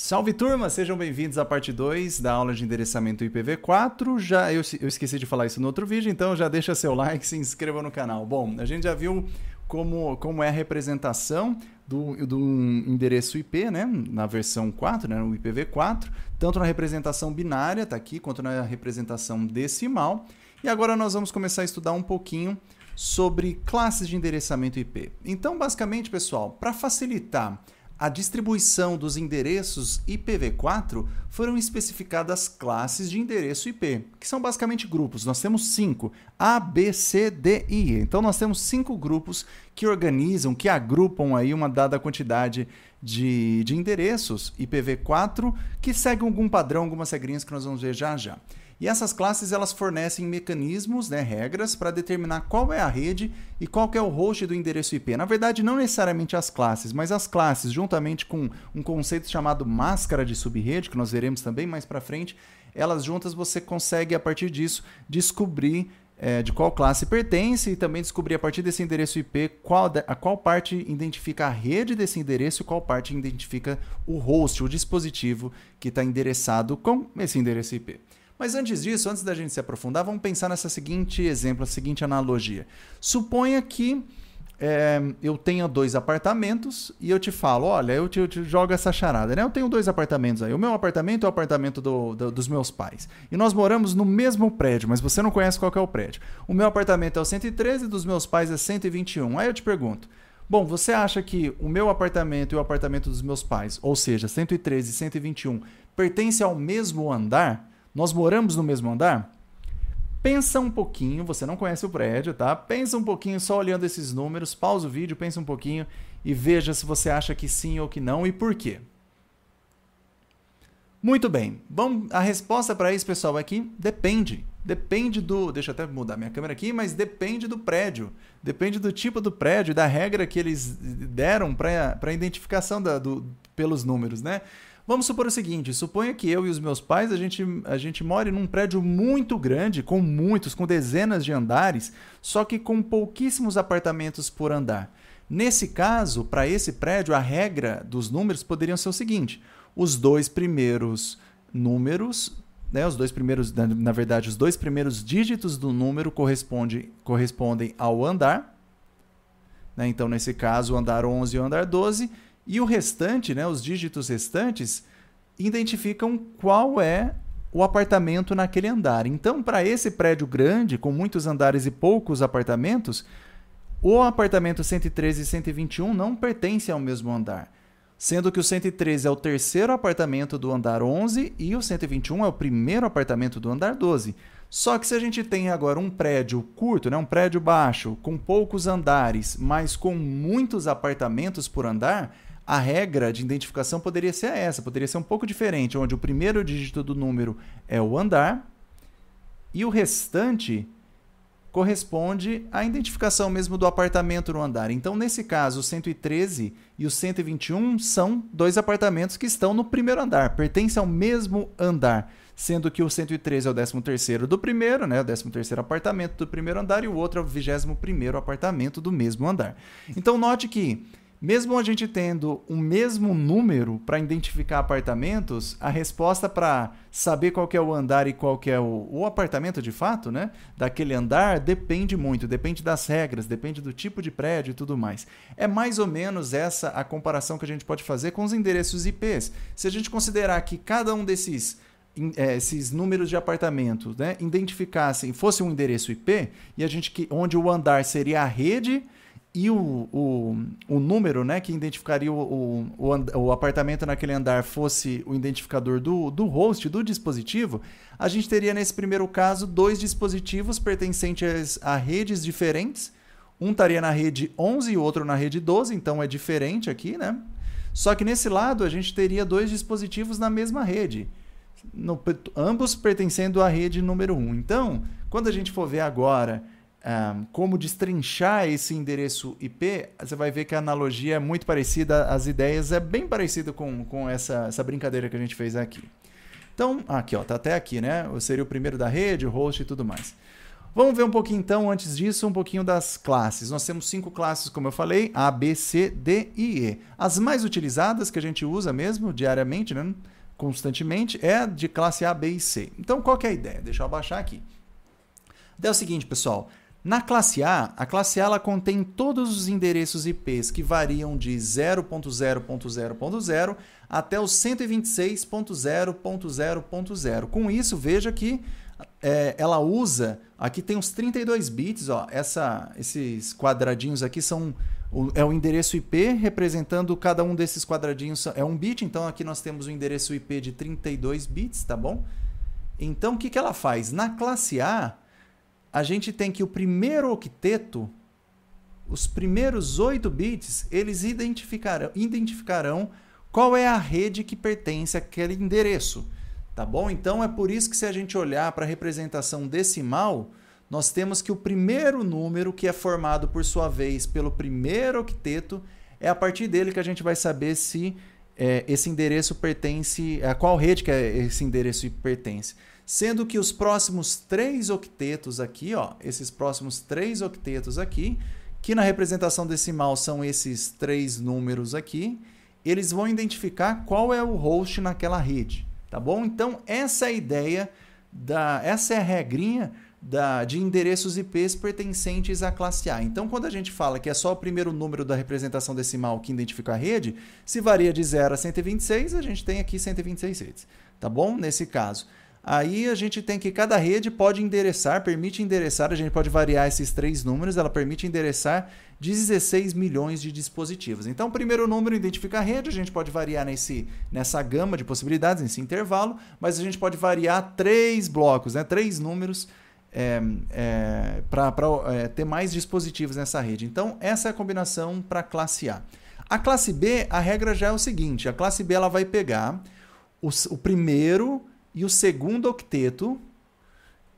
Salve turma, sejam bem-vindos à parte 2 da aula de endereçamento IPv4. Já eu, eu, esqueci de falar isso no outro vídeo, então já deixa seu like, se inscreva no canal. Bom, a gente já viu como, como é a representação do, do endereço IP, né? Na versão 4, né? No IPv4, tanto na representação binária, tá aqui, quanto na representação decimal. E agora nós vamos começar a estudar um pouquinho sobre classes de endereçamento IP. Então, basicamente, pessoal, para facilitar a distribuição dos endereços IPv4 foram especificadas classes de endereço IP, que são basicamente grupos. Nós temos cinco: A, B, C, D e I. Então nós temos cinco grupos que organizam, que agrupam aí uma dada quantidade de, de endereços IPv4 que seguem algum padrão, algumas regrinhas que nós vamos ver já já. E essas classes elas fornecem mecanismos, né, regras para determinar qual é a rede e qual é o host do endereço IP. Na verdade, não necessariamente as classes, mas as classes juntamente com um conceito chamado máscara de subrede, que nós veremos também mais para frente, elas juntas você consegue a partir disso descobrir é, de qual classe pertence e também descobrir a partir desse endereço IP qual de, a qual parte identifica a rede desse endereço e qual parte identifica o host, o dispositivo que está endereçado com esse endereço IP. Mas antes disso, antes da gente se aprofundar, vamos pensar nessa seguinte exemplo, a seguinte analogia. Suponha que é, eu tenha dois apartamentos e eu te falo, olha, eu te, eu te, jogo essa charada, né? Eu tenho dois apartamentos aí. O meu apartamento é o apartamento do, do, dos meus pais. E nós moramos no mesmo prédio, mas você não conhece qual é o prédio. O meu apartamento é o 113 e dos meus pais é 121. Aí eu te pergunto, bom, você acha que o meu apartamento e o apartamento dos meus pais, ou seja, 113 e 121, pertencem ao mesmo andar? Nós moramos no mesmo andar? Pensa um pouquinho, você não conhece o prédio, tá? Pensa um pouquinho só olhando esses números, pausa o vídeo, pensa um pouquinho e veja se você acha que sim ou que não e por quê. Muito bem. Vamos, a resposta para isso, pessoal, aqui depende. Depende do. Deixa eu até mudar minha câmera aqui, mas depende do prédio. Depende do tipo do prédio, da regra que eles deram para a identificação da, do, pelos números, né? Vamos supor o seguinte: suponha que eu e os meus pais a gente, a gente mora num prédio muito grande, com muitos, com dezenas de andares, só que com pouquíssimos apartamentos por andar. Nesse caso, para esse prédio, a regra dos números poderiam ser o seguinte: os dois primeiros números né, os dois primeiros, na verdade, os dois primeiros dígitos do número corresponde, correspondem ao andar. Né, então, nesse caso, o andar 11 e o andar 12. E o restante, né, os dígitos restantes, identificam qual é o apartamento naquele andar. Então, para esse prédio grande, com muitos andares e poucos apartamentos, o apartamento 113 e 121 não pertencem ao mesmo andar. Sendo que o 113 é o terceiro apartamento do andar 11 e o 121 é o primeiro apartamento do andar 12. Só que se a gente tem agora um prédio curto, né, um prédio baixo, com poucos andares, mas com muitos apartamentos por andar, a regra de identificação poderia ser essa, poderia ser um pouco diferente, onde o primeiro dígito do número é o andar e o restante corresponde à identificação mesmo do apartamento no andar. Então, nesse caso, o 113 e o 121 são dois apartamentos que estão no primeiro andar, pertencem ao mesmo andar, sendo que o 113 é o 13º do primeiro, né, o 13º apartamento do primeiro andar e o outro é o 21º apartamento do mesmo andar. Então, note que mesmo a gente tendo o mesmo número para identificar apartamentos, a resposta para saber qual é o andar e qual é o, o, apartamento de fato, né? Daquele andar depende muito, depende das regras, depende do tipo de prédio e tudo mais. É mais ou menos essa a comparação que a gente pode fazer com os endereços IPs. Se a gente considerar que cada um desses eh, esses números de apartamentos, né, identificassem, fosse um endereço IP e a gente que onde o andar seria a rede e o, o, o, número né, que identificaria o, o, o, apartamento naquele andar fosse o identificador do, do host, do dispositivo, a gente teria nesse primeiro caso dois dispositivos pertencentes a redes diferentes. Um estaria na rede 11 e o outro na rede 12, então é diferente aqui, né? Só que nesse lado a gente teria dois dispositivos na mesma rede, no, ambos pertencendo à rede número 1. Então, quando a gente for ver agora um, como destrinchar esse endereço IP, você vai ver que a analogia é muito parecida, as ideias é bem parecida com, com essa, essa brincadeira que a gente fez aqui. Então, aqui, ó, tá até aqui, né? Eu seria o primeiro da rede, o host e tudo mais. Vamos ver um pouquinho, então, antes disso, um pouquinho das classes. Nós temos cinco classes, como eu falei, A, B, C, D e E. As mais utilizadas, que a gente usa mesmo diariamente, né? constantemente, é de classe A, B e C. Então, qual é a ideia? Deixa eu abaixar aqui. ideia então, é o seguinte, pessoal. Na classe A, a classe A ela contém todos os endereços IPs que variam de 0.0.0.0 até o 126.0.0.0. Com isso, veja que é, ela usa. Aqui tem uns 32 bits, ó. Essa, esses quadradinhos aqui são é o endereço IP representando cada um desses quadradinhos é um bit. Então aqui nós temos o endereço IP de 32 bits, tá bom? Então o que, que ela faz? Na classe A a gente tem que o primeiro octeto, os primeiros oito bits, eles identificarão, identificarão qual é a rede que pertence àquele endereço. Tá bom? Então é por isso que se a gente olhar para a representação decimal, nós temos que o primeiro número, que é formado por sua vez pelo primeiro octeto, é a partir dele que a gente vai saber se é, esse endereço pertence. a é, qual rede que é esse endereço pertence sendo que os próximos três octetos aqui, ó, esses próximos três octetos aqui, que na representação decimal são esses três números aqui, eles vão identificar qual é o host naquela rede, tá bom? Então essa é a ideia da, essa é a regrinha da, de endereços IPs pertencentes à classe A. Então, quando a gente fala que é só o primeiro número da representação decimal que identifica a rede, se varia de 0 a 126, a gente tem aqui 126 redes, tá bom? Nesse caso. Aí a gente tem que cada rede pode endereçar, permite endereçar, a gente pode variar esses três números, ela permite endereçar 16 milhões de dispositivos. Então, o primeiro número identifica a rede, a gente pode variar nesse, nessa gama de possibilidades, nesse intervalo, mas a gente pode variar três blocos, né? três números é, é, para é, ter mais dispositivos nessa rede. Então, essa é a combinação para classe A. A classe B, a regra já é o seguinte: a classe B ela vai pegar o primeiro e o segundo octeto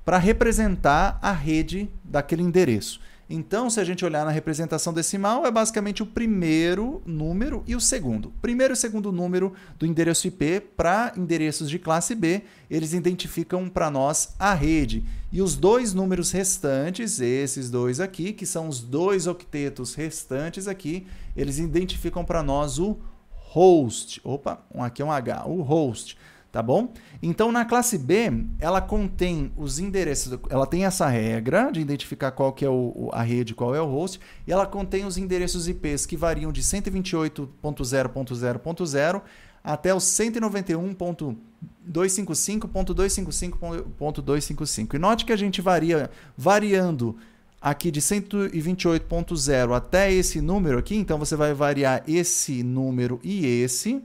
para representar a rede daquele endereço. Então, se a gente olhar na representação decimal, é basicamente o primeiro número e o segundo. Primeiro e segundo número do endereço IP para endereços de classe B, eles identificam para nós a rede. E os dois números restantes, esses dois aqui, que são os dois octetos restantes aqui, eles identificam para nós o host. Opa, aqui é um H, o host tá bom? Então na classe B, ela contém os endereços, ela tem essa regra de identificar qual que é o, a rede, qual é o host, e ela contém os endereços IPs que variam de 128.0.0.0 até o 191.255.255.255. E note que a gente varia variando aqui de 128.0 até esse número aqui, então você vai variar esse número e esse,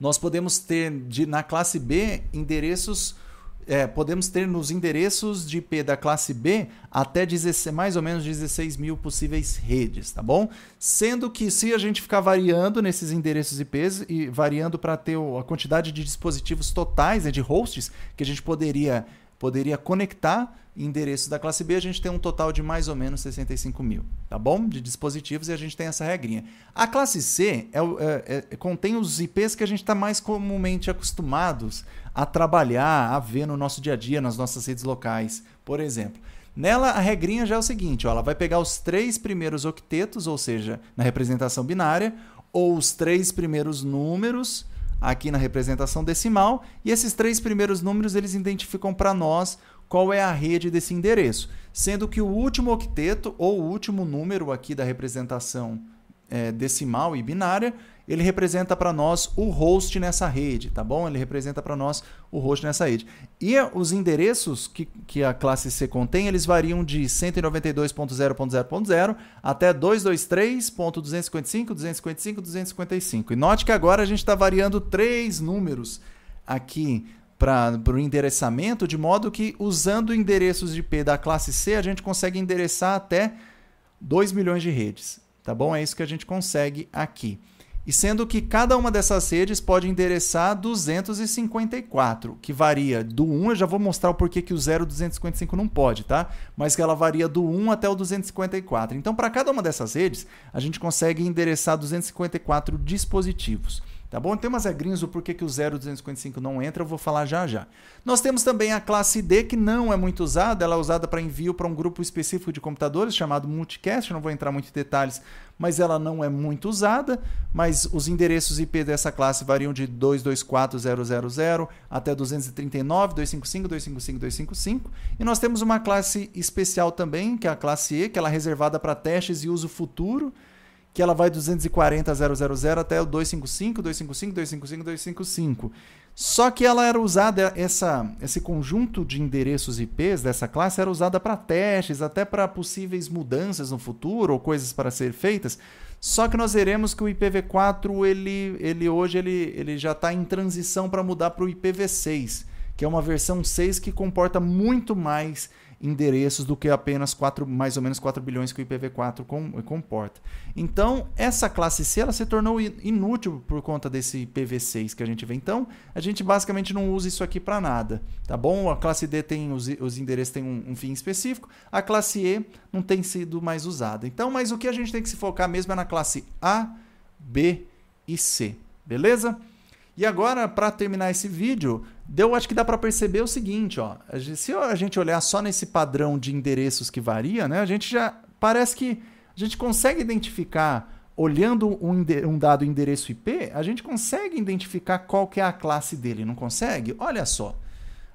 nós podemos ter de, na classe B endereços. É, podemos ter nos endereços de IP da classe B até 16, mais ou menos 16 mil possíveis redes, tá bom? Sendo que se a gente ficar variando nesses endereços IPs e variando para ter a quantidade de dispositivos totais, né, de hosts, que a gente poderia poderia conectar endereços da classe B, a gente tem um total de mais ou menos 65 mil, tá bom? De dispositivos e a gente tem essa regrinha. A classe C é, é, é, é, contém os IPs que a gente está mais comumente acostumados a trabalhar, a ver no nosso dia a dia, nas nossas redes locais, por exemplo. Nela, a regrinha já é o seguinte: ó, ela vai pegar os três primeiros octetos, ou seja, na representação binária, ou os três primeiros números aqui na representação decimal, e esses três primeiros números eles identificam para nós qual é a rede desse endereço, sendo que o último octeto ou o último número aqui da representação é, decimal e binária ele representa para nós o host nessa rede, tá bom? Ele representa para nós o host nessa rede. E os endereços que, que a classe C contém, eles variam de 192.0.0.0 até 223.255, 255, 255. E note que agora a gente está variando três números aqui para o endereçamento, de modo que usando endereços de IP da classe C, a gente consegue endereçar até 2 milhões de redes. Tá bom? É isso que a gente consegue aqui e sendo que cada uma dessas redes pode endereçar 254, que varia do 1, eu já vou mostrar o porquê que o 0,255 não pode, tá? Mas que ela varia do 1 até o 254. Então, para cada uma dessas redes, a gente consegue endereçar 254 dispositivos. Tá bom? Tem umas regrinhas do porquê que o 0255 não entra, eu vou falar já já. Nós temos também a classe D, que não é muito usada, ela é usada para envio para um grupo específico de computadores chamado Multicast, não vou entrar muito em detalhes, mas ela não é muito usada, mas os endereços IP dessa classe variam de 224000 até 239, 255, 255, 255. E nós temos uma classe especial também, que é a classe E, que ela é reservada para testes e uso futuro, que ela vai 240 000 até o 255, 255, 255, 255. Só que ela era usada, essa, esse conjunto de endereços IPs dessa classe era usada para testes, até para possíveis mudanças no futuro ou coisas para ser feitas. Só que nós veremos que o IPv4 ele, ele hoje ele, ele já está em transição para mudar para o IPv6, que é uma versão 6 que comporta muito mais endereços do que apenas 4, mais ou menos 4 bilhões que o IPv4 com, comporta. Então, essa classe C ela se tornou inútil por conta desse IPv6 que a gente vê. Então, a gente basicamente não usa isso aqui para nada, tá bom? A classe D tem os, os endereços têm um, um, fim específico, a classe E não tem sido mais usada. Então, mas o que a gente tem que se focar mesmo é na classe A, B e C, beleza? E agora, para terminar esse vídeo, eu acho que dá para perceber o seguinte, ó. Se a gente olhar só nesse padrão de endereços que varia, né? A gente já parece que a gente consegue identificar olhando um, um, dado endereço IP, a gente consegue identificar qual que é a classe dele, não consegue? Olha só.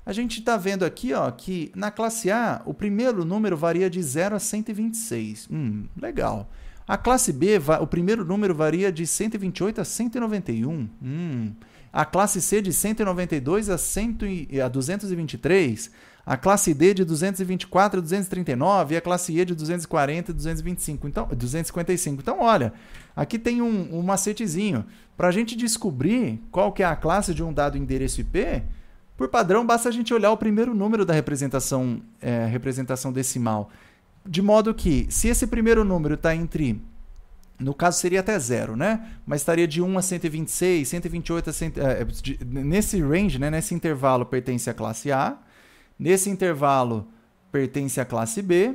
A gente está vendo aqui ó, que na classe A, o primeiro número varia de 0 a 126. Hum, legal. A classe B, o primeiro número varia de 128 a 191. Hum, a classe C de 192 a, 100, a 223, a classe D de 224 a 239 e a classe E de 240 a 225. Então, 255. Então, olha, aqui tem um, um macetezinho. Para a gente descobrir qual que é a classe de um dado endereço IP, por padrão, basta a gente olhar o primeiro número da representação, é, representação decimal. De modo que, se esse primeiro número está entre no caso seria até zero, né? Mas estaria de 1 a 126, 128 a 100, é, é, de, nesse range, né? Nesse intervalo pertence à classe A, nesse intervalo pertence à classe B,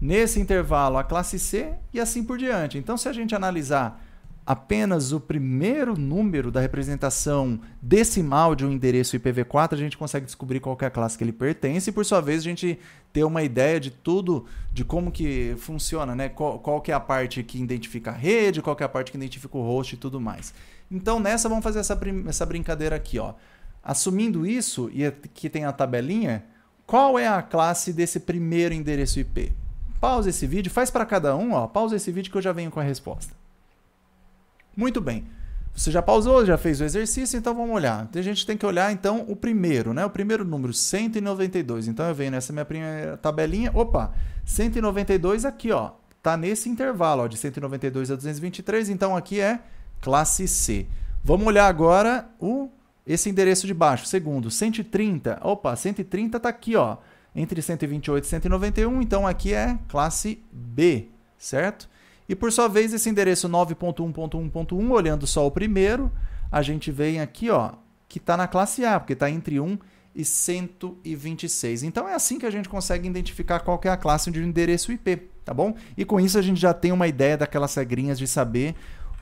nesse intervalo à classe C e assim por diante. Então, se a gente analisar apenas o primeiro número da representação decimal de um endereço IPv4, a gente consegue descobrir qual é a classe que ele pertence e, por sua vez, a gente ter uma ideia de tudo, de como que funciona, né? Qual, qual que é a parte que identifica a rede, qual que é a parte que identifica o host e tudo mais. Então, nessa, vamos fazer essa, essa brincadeira aqui, ó. Assumindo isso, e aqui é tem a tabelinha, qual é a classe desse primeiro endereço IP? Pausa esse vídeo, faz para cada um, ó. Pausa esse vídeo que eu já venho com a resposta. Muito bem. Você já pausou, já fez o exercício, então vamos olhar. A gente tem que olhar então o primeiro, né? O primeiro número, 192. Então eu venho nessa minha primeira tabelinha. Opa, 192 aqui, ó. Tá nesse intervalo, ó, de 192 a 223, então aqui é classe C. Vamos olhar agora o esse endereço de baixo, segundo, 130. Opa, 130 tá aqui, ó, entre 128 e 191, então aqui é classe B, certo? E por sua vez, esse endereço 9.1.1.1, olhando só o primeiro, a gente vem aqui, ó, que está na classe A, porque está entre 1 e 126. Então é assim que a gente consegue identificar qual é a classe de um endereço IP, tá bom? E com isso a gente já tem uma ideia daquelas regrinhas de saber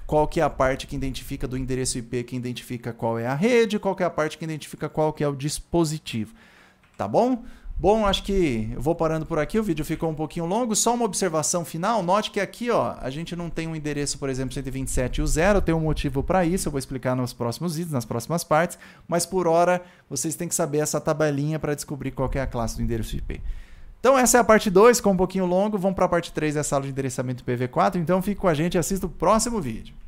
qual que é a parte que identifica do endereço IP, que identifica qual é a rede, qual que é a parte que identifica qual que é o dispositivo, tá bom? Bom, acho que eu vou parando por aqui, o vídeo ficou um pouquinho longo. Só uma observação final, note que aqui ó, a gente não tem um endereço, por exemplo, 127 e 0, tem um motivo para isso, eu vou explicar nos próximos vídeos, nas próximas partes, mas por hora vocês têm que saber essa tabelinha para descobrir qual é a classe do endereço IP. Então essa é a parte 2, com um pouquinho longo, vamos para é a parte 3 da sala de endereçamento IPv4, então fique com a gente e assista o próximo vídeo.